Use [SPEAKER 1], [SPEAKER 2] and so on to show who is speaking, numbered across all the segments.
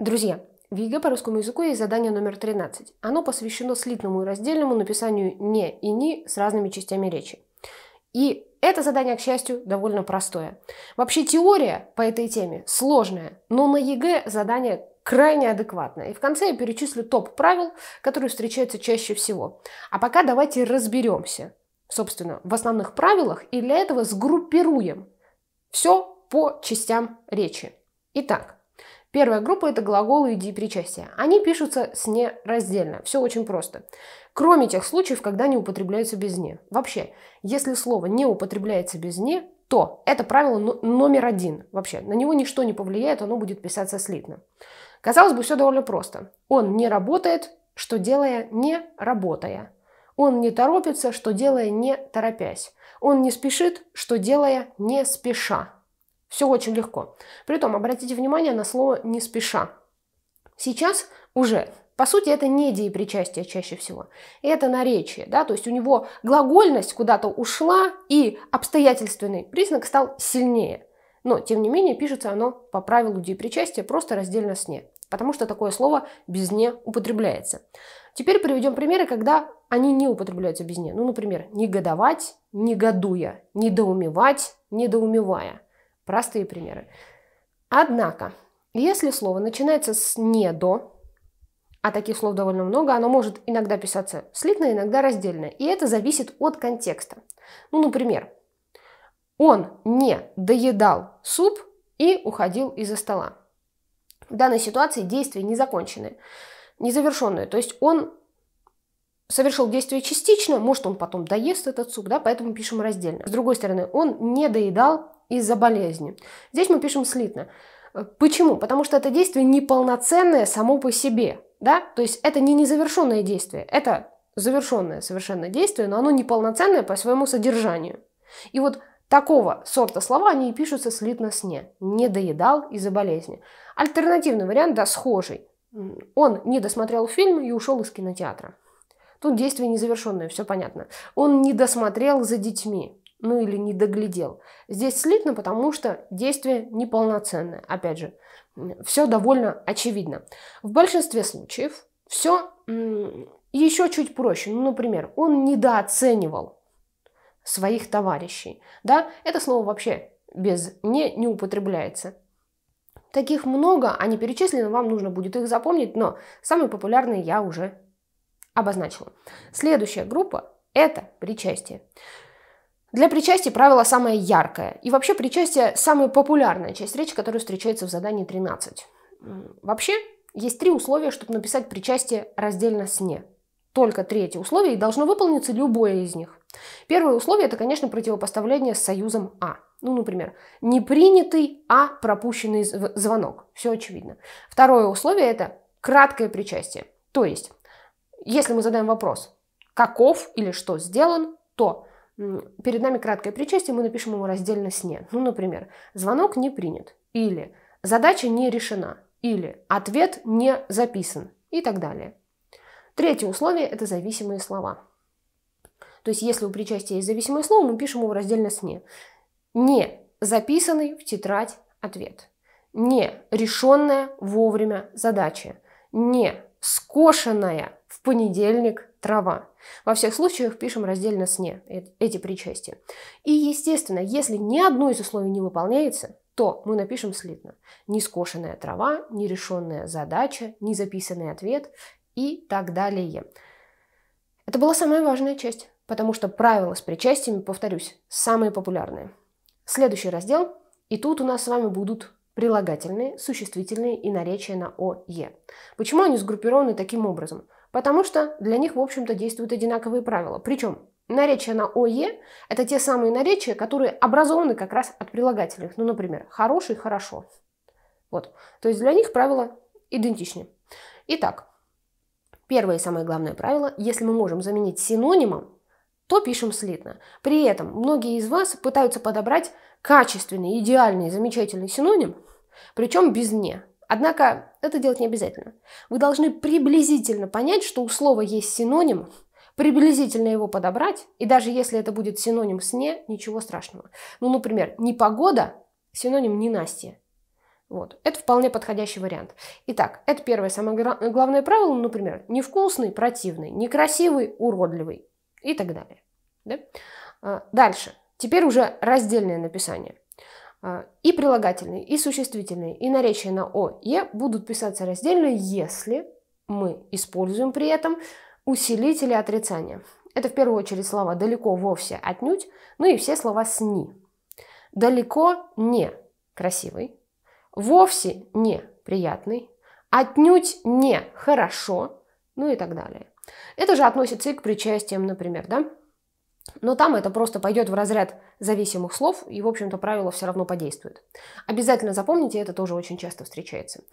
[SPEAKER 1] Друзья, в ЕГЭ по русскому языку есть задание номер 13. Оно посвящено слитному и раздельному написанию «не» и «ни» с разными частями речи. И это задание, к счастью, довольно простое. Вообще теория по этой теме сложная, но на ЕГЭ задание крайне адекватное. И в конце я перечислю топ правил, которые встречаются чаще всего. А пока давайте разберемся, собственно, в основных правилах и для этого сгруппируем все по частям речи. Итак, Первая группа – это глаголы и «причастие». Они пишутся с «не» раздельно. Все очень просто. Кроме тех случаев, когда они употребляются без «не». Вообще, если слово не употребляется без «не», то это правило номер один вообще. На него ничто не повлияет, оно будет писаться слитно. Казалось бы, все довольно просто. Он не работает, что делая не работая. Он не торопится, что делая не торопясь. Он не спешит, что делая не спеша. Все очень легко. Притом, обратите внимание на слово «не спеша». Сейчас уже по сути, это не деепричастие чаще всего. Это наречие, да, то есть у него глагольность куда-то ушла, и обстоятельственный признак стал сильнее. Но, тем не менее, пишется оно по правилу деепричастия просто раздельно с «не», потому что такое слово без «не» употребляется. Теперь приведем примеры, когда они не употребляются без «не». Ну, например, «негодовать», «негодуя», «недоумевать», «недоумевая». Простые примеры. Однако, если слово начинается с «не до», а таких слов довольно много, оно может иногда писаться слитно, иногда раздельно, и это зависит от контекста. Ну, например, он не доедал суп и уходил из-за стола. В данной ситуации действия не закончены, не то есть он совершил действие частично, может, он потом доест этот суп, да, поэтому пишем раздельно. С другой стороны, он не доедал из-за болезни. Здесь мы пишем слитно. Э, почему? Потому что это действие неполноценное само по себе, да, то есть это не незавершенное действие, это завершенное совершенно действие, но оно неполноценное по своему содержанию. И вот Такого сорта слова они и пишутся слитно с «не». «Не доедал из-за болезни». Альтернативный вариант, да, схожий. Он не досмотрел фильм и ушел из кинотеатра. Тут действие незавершенное, все понятно. Он не досмотрел за детьми, ну или не доглядел. Здесь слитно, потому что действие неполноценное. Опять же, все довольно очевидно. В большинстве случаев все еще чуть проще. Ну, например, он недооценивал своих товарищей. Да, это слово вообще без «не» не употребляется. Таких много, они перечислены, вам нужно будет их запомнить, но самые популярные я уже обозначила. Следующая группа – это причастие. Для причастия правило самое яркое. И вообще причастие – самая популярная часть речи, которая встречается в задании 13. Вообще есть три условия, чтобы написать причастие раздельно с «не». Только третье условие, и должно выполниться любое из них. Первое условие – это, конечно, противопоставление с союзом «а». Ну, например, не принятый, а пропущенный звонок. Все очевидно. Второе условие – это краткое причастие. То есть если мы задаем вопрос, каков или что сделан, то перед нами краткое причастие, мы напишем ему раздельно с «не». Ну, например, «звонок не принят» или «задача не решена» или «ответ не записан» и так далее. Третье условие – это зависимые слова. То есть, если у причастия есть зависимое слово, мы пишем его раздельно с «не». «Не записанный в тетрадь ответ». «Не решенная вовремя задача». «Не скошенная понедельник трава. Во всех случаях пишем раздельно «сне» э, эти причастия. И, естественно, если ни одно из условий не выполняется, то мы напишем слитно. Нескошенная трава, нерешенная задача, незаписанный ответ и так далее. Это была самая важная часть, потому что правила с причастиями, повторюсь, самые популярные. Следующий раздел. И тут у нас с вами будут прилагательные, существительные и наречия на ОЕ. Почему они сгруппированы таким образом? Потому что для них, в общем-то, действуют одинаковые правила. Причем наречия на ОЕ – это те самые наречия, которые образованы как раз от прилагательных. Ну, например, «хороший» – «хорошо». Вот. То есть для них правила идентичны. Итак, первое и самое главное правило – если мы можем заменить синонимом, то пишем слитно. При этом многие из вас пытаются подобрать качественный, идеальный, замечательный синоним, причем без «не». Однако это делать не обязательно. Вы должны приблизительно понять, что у слова есть синоним, приблизительно его подобрать, и даже если это будет синоним сне, ничего страшного. Ну, например, не погода синоним не «ненастье». Вот. Это вполне подходящий вариант. Итак, это первое самое главное правило, например, невкусный, противный, некрасивый, уродливый и так далее. Да? А, дальше. Теперь уже раздельное написание. А, и прилагательные, и существительные, и наречия на «о», «е» будут писаться раздельно, если мы используем при этом усилители отрицания. Это в первую очередь слова «далеко», «вовсе», «отнюдь», ну и все слова с «ни». «Далеко» – «не» красивый, «вовсе» – «не» приятный, «отнюдь» – «не» хорошо, ну и так далее. Это же относится и к причастиям, например, да? Но там это просто пойдет в разряд зависимых слов, и, в общем-то, правило все равно подействует. Обязательно запомните, это тоже очень часто встречается.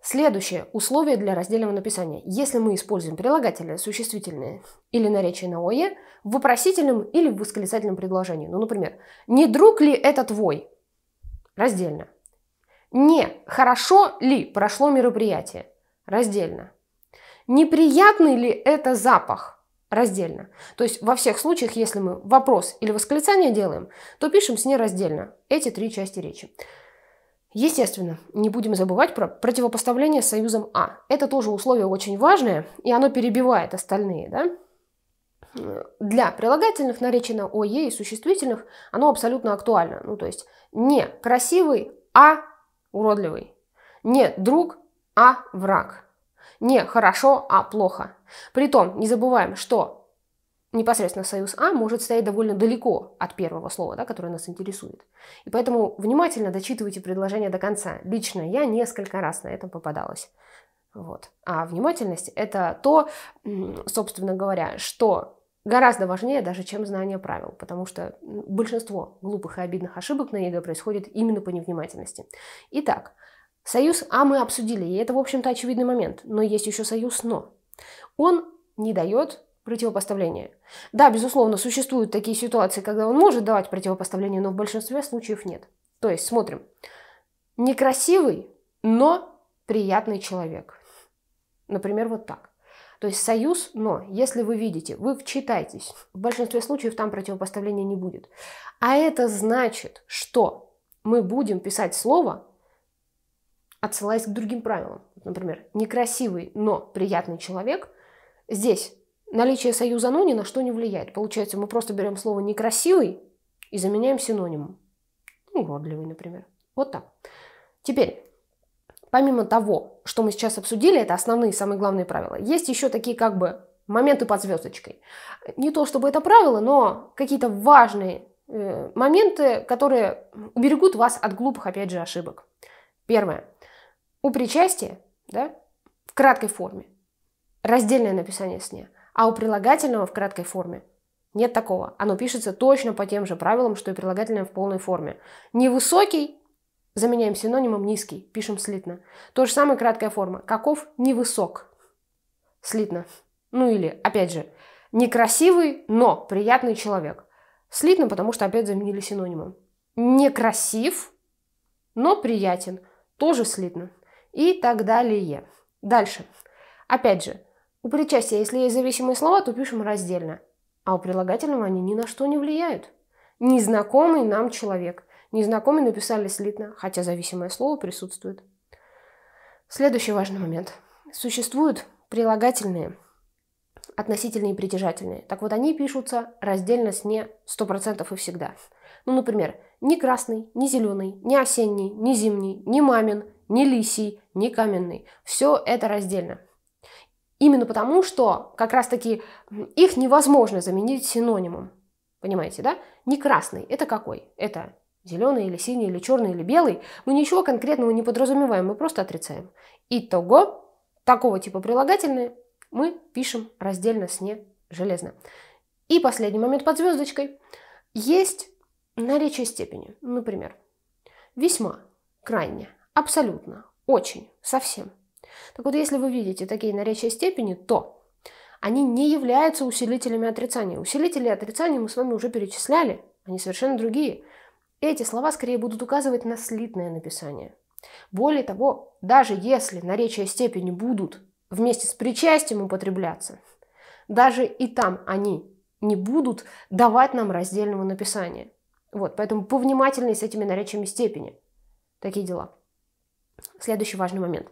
[SPEAKER 1] Следующее условие для раздельного написания. Если мы используем прилагательное, существительное или наречие на ое в вопросительном или в восклицательном предложении. Ну, например, «Не друг ли это твой?» Раздельно. «Не хорошо ли прошло мероприятие?» Раздельно. «Неприятный ли это запах?» раздельно. То есть во всех случаях, если мы вопрос или восклицание делаем, то пишем с ней раздельно эти три части речи. Естественно, не будем забывать про противопоставление с союзом «а». Это тоже условие очень важное, и оно перебивает остальные. Да? Для прилагательных наречий на «ое» и существительных оно абсолютно актуально. Ну, то есть не красивый, а уродливый. Не друг, а враг не хорошо, а плохо. Притом, не забываем, что непосредственно союз А может стоять довольно далеко от первого слова, да, которое нас интересует. И поэтому внимательно дочитывайте предложение до конца. Лично я несколько раз на этом попадалась. Вот. А внимательность – это то, собственно говоря, что гораздо важнее даже, чем знание правил, потому что большинство глупых и обидных ошибок на ЕГЭ происходит именно по невнимательности. Итак, Союз «а» мы обсудили, и это, в общем-то, очевидный момент. Но есть еще союз «но». Он не дает противопоставления. Да, безусловно, существуют такие ситуации, когда он может давать противопоставление, но в большинстве случаев нет. То есть, смотрим. Некрасивый, но приятный человек. Например, вот так. То есть союз, но если вы видите, вы вчитаетесь, в большинстве случаев там противопоставления не будет. А это значит, что мы будем писать слово отсылаясь к другим правилам. Например, некрасивый, но приятный человек. Здесь наличие союза «но» ни на что не влияет. Получается, мы просто берем слово «некрасивый» и заменяем синонимом. Уродливый, например. Вот так. Теперь, помимо того, что мы сейчас обсудили, это основные самые главные правила, есть еще такие как бы моменты под звездочкой. Не то чтобы это правило, но какие-то важные э, моменты, которые уберегут вас от глупых, опять же, ошибок. Первое. У причастия, да, в краткой форме, раздельное написание сне, а у прилагательного в краткой форме нет такого. Оно пишется точно по тем же правилам, что и прилагательное в полной форме. Невысокий заменяем синонимом низкий, пишем слитно. То же самое краткая форма. Каков невысок, слитно. Ну или, опять же, некрасивый, но приятный человек. Слитно, потому что опять заменили синонимом. Некрасив, но приятен. Тоже слитно и так далее. Дальше. Опять же, у причастия, если есть зависимые слова, то пишем раздельно. А у прилагательного они ни на что не влияют. Незнакомый нам человек. Незнакомый написали слитно, хотя зависимое слово присутствует. Следующий важный момент. Существуют прилагательные, относительные и притяжательные. Так вот, они пишутся раздельно с не 100% и всегда. Ну, например, не красный, не зеленый, не осенний, не зимний, не мамин, ни лисий, ни каменный. Все это раздельно. Именно потому, что как раз-таки их невозможно заменить синонимом. Понимаете, да? Не красный, это какой? Это зеленый или синий или черный или белый. Мы ничего конкретного не подразумеваем, мы просто отрицаем. Итого, такого типа прилагательные мы пишем раздельно с не железно. И последний момент под звездочкой. Есть наречие степени. Например, весьма, крайне, Абсолютно. Очень. Совсем. Так вот, если вы видите такие наречия степени, то они не являются усилителями отрицания. Усилители отрицания мы с вами уже перечисляли, они совершенно другие. Эти слова скорее будут указывать на слитное написание. Более того, даже если наречия степени будут вместе с причастием употребляться, даже и там они не будут давать нам раздельного написания. Вот, поэтому повнимательнее с этими наречиями степени. Такие дела. Следующий важный момент.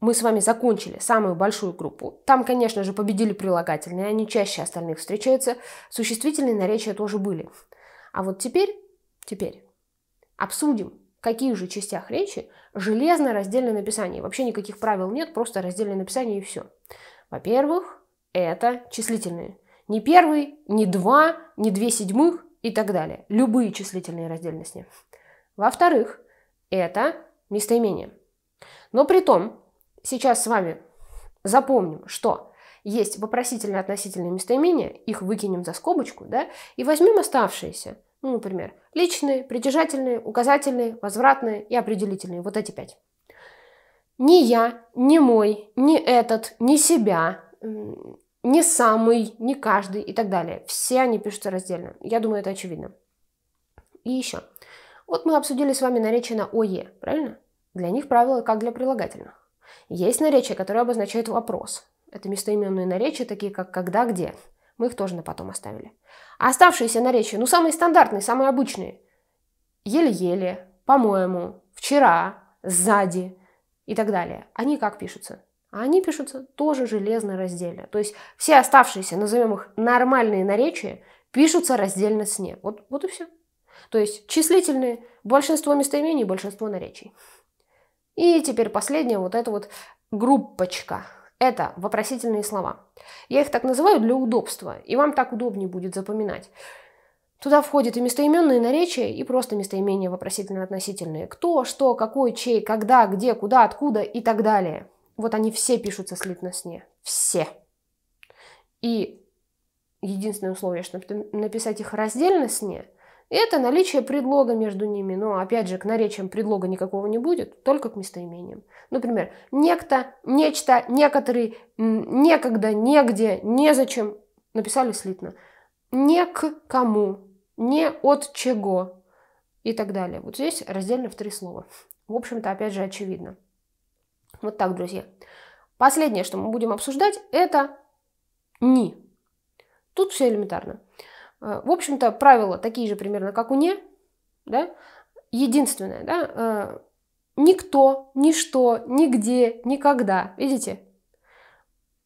[SPEAKER 1] Мы с вами закончили самую большую группу. Там, конечно же, победили прилагательные, они чаще остальных встречаются. Существительные наречия тоже были. А вот теперь, теперь обсудим, в каких же частях речи железно раздельное написание. Вообще никаких правил нет, просто раздельное написание и все. Во-первых, это числительные. Не первый, не два, не две седьмых и так далее. Любые числительные раздельности. Во-вторых, это местоимение. Но при том, сейчас с вами запомним, что есть вопросительные относительные местоимения, их выкинем за скобочку, да, и возьмем оставшиеся, ну, например, личные, притяжательные, указательные, возвратные и определительные, вот эти пять. Ни я, ни мой, ни этот, ни себя, не самый, не каждый и так далее. Все они пишутся раздельно. Я думаю, это очевидно. И еще. Вот мы обсудили с вами наречие на ОЕ, правильно? Для них правило как для прилагательных. Есть наречия, которые обозначают вопрос. Это местоименные наречия, такие как «когда», «где». Мы их тоже на потом оставили. А оставшиеся наречия, ну, самые стандартные, самые обычные. Еле-еле, по-моему, вчера, сзади и так далее. Они как пишутся? А они пишутся тоже железно раздельно. То есть все оставшиеся, назовем их нормальные наречия, пишутся раздельно с «не». Вот, вот и все. То есть числительные – большинство местоимений, большинство наречий. И теперь последняя вот эта вот группочка. Это вопросительные слова. Я их так называю для удобства, и вам так удобнее будет запоминать. Туда входят и местоименные наречия, и просто местоимения вопросительные, относительные Кто, что, какой, чей, когда, где, куда, откуда и так далее. Вот они все пишутся слитно с «не». Все. И единственное условие, чтобы написать их раздельно с «не», это наличие предлога между ними. Но опять же, к наречиям предлога никакого не будет, только к местоимениям. Например, некто, нечто, некоторые, некогда, негде, незачем. Написали слитно. Не к кому, не от чего и так далее. Вот здесь раздельно в три слова. В общем-то, опять же, очевидно. Вот так, друзья. Последнее, что мы будем обсуждать, это «ни». Тут все элементарно. Э, в общем-то, правила такие же примерно, как у «не». Да? Единственное, да, э, никто, ничто, нигде, никогда. Видите?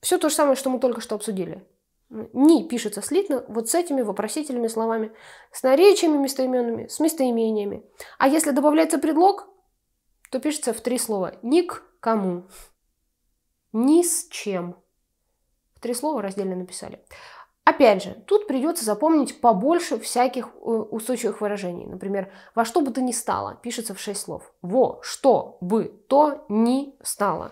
[SPEAKER 1] Все то же самое, что мы только что обсудили. «Ни» пишется слитно вот с этими вопросительными словами, с наречиями местоименными, с местоимениями. А если добавляется предлог, то пишется в три слова «ник кому», «ни с чем». В три слова раздельно написали. Опять же, тут придется запомнить побольше всяких э, устойчивых выражений. Например, во что бы то ни стало пишется в шесть слов. Во что бы то ни стало.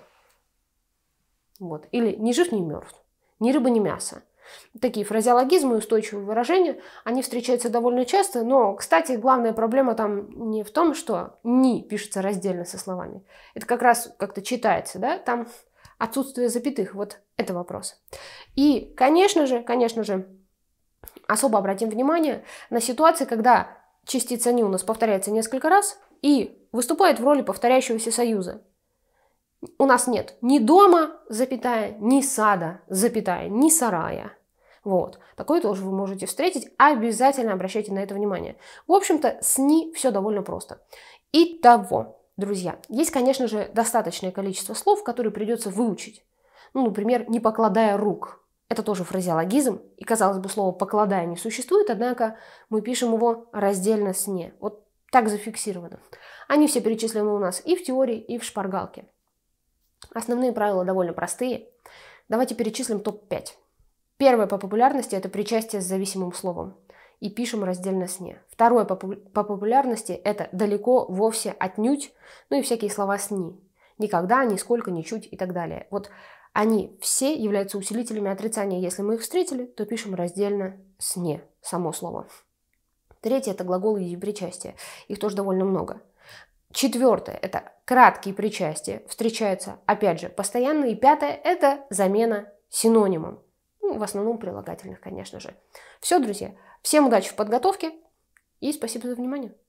[SPEAKER 1] Вот. Или ни жив, ни мертв. Ни рыба, ни мясо. Такие фразеологизмы и устойчивые выражения, они встречаются довольно часто, но, кстати, главная проблема там не в том, что «ни» пишется раздельно со словами. Это как раз как-то читается, да, там отсутствие запятых, вот это вопрос. И, конечно же, конечно же, особо обратим внимание на ситуации, когда частица не у нас повторяется несколько раз и выступает в роли повторяющегося союза. У нас нет ни дома, запятая, ни сада, запятая, ни сарая. Вот. Такое тоже вы можете встретить. Обязательно обращайте на это внимание. В общем-то, с «ни» все довольно просто. Итого, друзья, есть, конечно же, достаточное количество слов, которые придется выучить. Ну, например, не покладая рук. Это тоже фразеологизм, и, казалось бы, слово «покладая» не существует, однако мы пишем его раздельно с «не». Вот так зафиксировано. Они все перечислены у нас и в теории, и в шпаргалке. Основные правила довольно простые. Давайте перечислим топ-5. Первое по популярности – это причастие с зависимым словом. И пишем раздельно с «не». Второе по, популярности – это «далеко», «вовсе», «отнюдь», ну и всякие слова с «ни». Никогда, нисколько, ничуть и так далее. Вот они все являются усилителями отрицания. Если мы их встретили, то пишем раздельно с «не» само слово. Третье – это глаголы и причастия. Их тоже довольно много. Четвертое – это краткие причастия, встречаются, опять же, постоянно. И пятое – это замена синонимом. Ну, в основном прилагательных, конечно же. Все, друзья. Всем удачи в подготовке и спасибо за внимание.